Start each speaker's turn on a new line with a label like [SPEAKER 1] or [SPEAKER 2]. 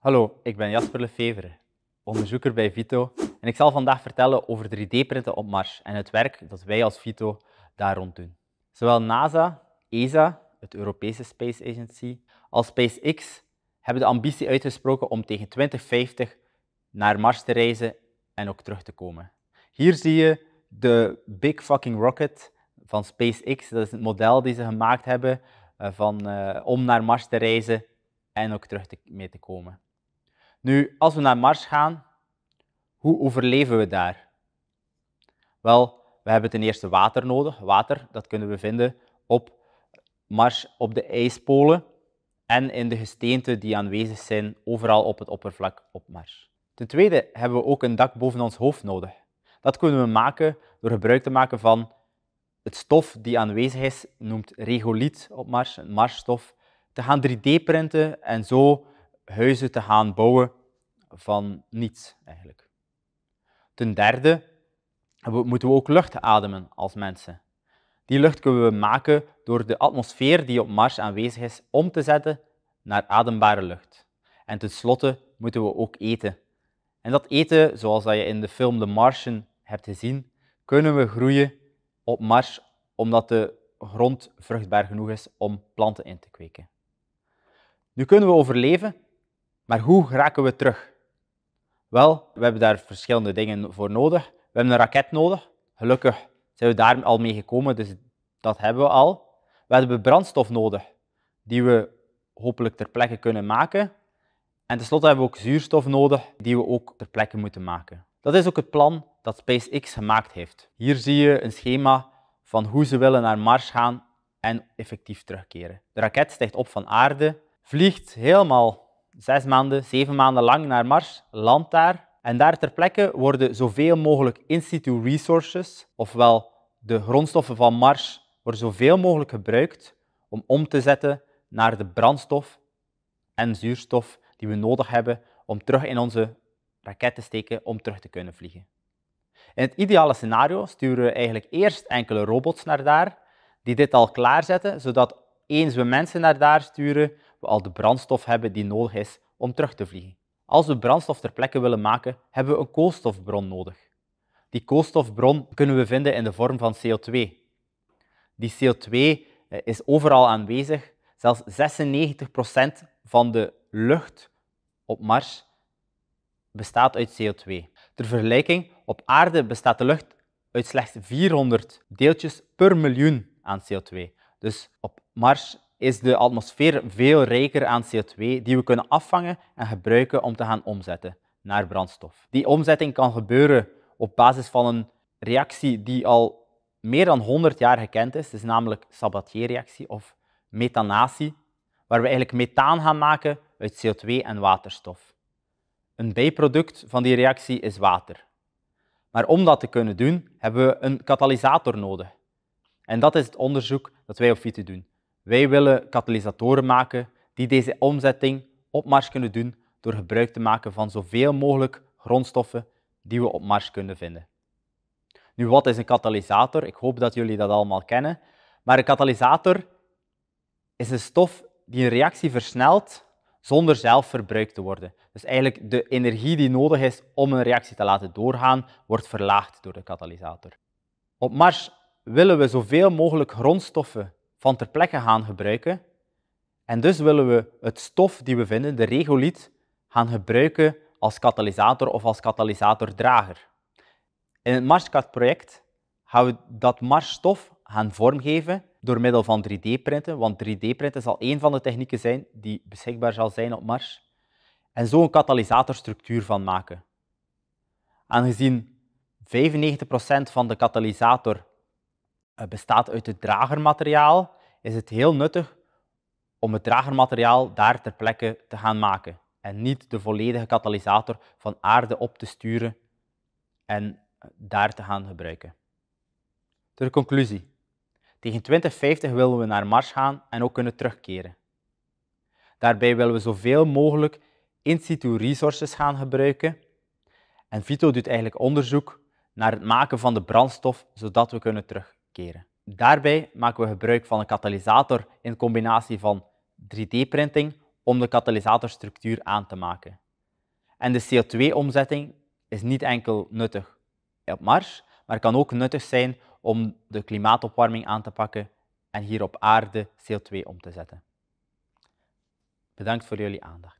[SPEAKER 1] Hallo, ik ben Jasper Lefevre, onderzoeker bij Vito en ik zal vandaag vertellen over 3D-printen op Mars en het werk dat wij als Vito daar rond doen. Zowel NASA, ESA, het Europese Space Agency, als SpaceX hebben de ambitie uitgesproken om tegen 2050 naar Mars te reizen en ook terug te komen. Hier zie je de Big Fucking Rocket van SpaceX. Dat is het model die ze gemaakt hebben eh, van, eh, om naar Mars te reizen en ook terug mee te komen. Nu, als we naar Mars gaan, hoe overleven we daar? Wel, we hebben ten eerste water nodig. Water, dat kunnen we vinden op Mars, op de ijspolen en in de gesteenten die aanwezig zijn overal op het oppervlak op Mars. Ten tweede hebben we ook een dak boven ons hoofd nodig. Dat kunnen we maken door gebruik te maken van het stof die aanwezig is, noemt regoliet op Mars, een Marsstof, te gaan 3D-printen en zo huizen te gaan bouwen van niets eigenlijk. Ten derde moeten we ook lucht ademen als mensen. Die lucht kunnen we maken door de atmosfeer die op Mars aanwezig is om te zetten naar adembare lucht. En tenslotte moeten we ook eten. En dat eten, zoals dat je in de film The Martian hebt gezien, kunnen we groeien op Mars omdat de grond vruchtbaar genoeg is om planten in te kweken. Nu kunnen we overleven maar hoe raken we terug? Wel, we hebben daar verschillende dingen voor nodig. We hebben een raket nodig. Gelukkig zijn we daar al mee gekomen, dus dat hebben we al. We hebben brandstof nodig, die we hopelijk ter plekke kunnen maken. En tenslotte hebben we ook zuurstof nodig, die we ook ter plekke moeten maken. Dat is ook het plan dat SpaceX gemaakt heeft. Hier zie je een schema van hoe ze willen naar Mars gaan en effectief terugkeren. De raket sticht op van aarde, vliegt helemaal zes maanden, zeven maanden lang naar Mars, land daar. En daar ter plekke worden zoveel mogelijk in-situ resources, ofwel de grondstoffen van Mars, worden zoveel mogelijk gebruikt om om te zetten naar de brandstof en zuurstof die we nodig hebben om terug in onze raket te steken om terug te kunnen vliegen. In het ideale scenario sturen we eigenlijk eerst enkele robots naar daar, die dit al klaarzetten, zodat eens we mensen naar daar sturen, we al de brandstof hebben die nodig is om terug te vliegen. Als we brandstof ter plekke willen maken, hebben we een koolstofbron nodig. Die koolstofbron kunnen we vinden in de vorm van CO2. Die CO2 eh, is overal aanwezig. Zelfs 96% van de lucht op Mars bestaat uit CO2. Ter vergelijking, op aarde bestaat de lucht uit slechts 400 deeltjes per miljoen aan CO2. Dus op Mars is de atmosfeer veel rijker aan CO2 die we kunnen afvangen en gebruiken om te gaan omzetten naar brandstof. Die omzetting kan gebeuren op basis van een reactie die al meer dan 100 jaar gekend is, is namelijk Sabatier-reactie of methanatie, waar we eigenlijk methaan gaan maken uit CO2 en waterstof. Een bijproduct van die reactie is water. Maar om dat te kunnen doen, hebben we een katalysator nodig. En dat is het onderzoek dat wij op FITU doen. Wij willen katalysatoren maken die deze omzetting op mars kunnen doen door gebruik te maken van zoveel mogelijk grondstoffen die we op mars kunnen vinden. Nu, wat is een katalysator? Ik hoop dat jullie dat allemaal kennen. Maar een katalysator is een stof die een reactie versnelt zonder zelf verbruikt te worden. Dus eigenlijk de energie die nodig is om een reactie te laten doorgaan, wordt verlaagd door de katalysator. Op Mars willen we zoveel mogelijk grondstoffen van ter plekke gaan gebruiken. En dus willen we het stof die we vinden, de regoliet, gaan gebruiken als katalysator of als katalysatordrager. In het MarsCat-project gaan we dat marsstof gaan vormgeven door middel van 3D-printen, want 3D-printen zal één van de technieken zijn die beschikbaar zal zijn op Mars, en zo een katalysatorstructuur van maken. Aangezien 95% van de katalysator eh, bestaat uit het dragermateriaal, is het heel nuttig om het dragermateriaal daar ter plekke te gaan maken en niet de volledige katalysator van aarde op te sturen en eh, daar te gaan gebruiken. Ter conclusie. Tegen 2050 willen we naar Mars gaan en ook kunnen terugkeren. Daarbij willen we zoveel mogelijk in situ resources gaan gebruiken. En Vito doet eigenlijk onderzoek naar het maken van de brandstof zodat we kunnen terug keren. Daarbij maken we gebruik van een katalysator in combinatie van 3D-printing om de katalysatorstructuur aan te maken. En de CO2-omzetting is niet enkel nuttig op Mars, maar kan ook nuttig zijn om de klimaatopwarming aan te pakken en hier op aarde CO2 om te zetten. Bedankt voor jullie aandacht.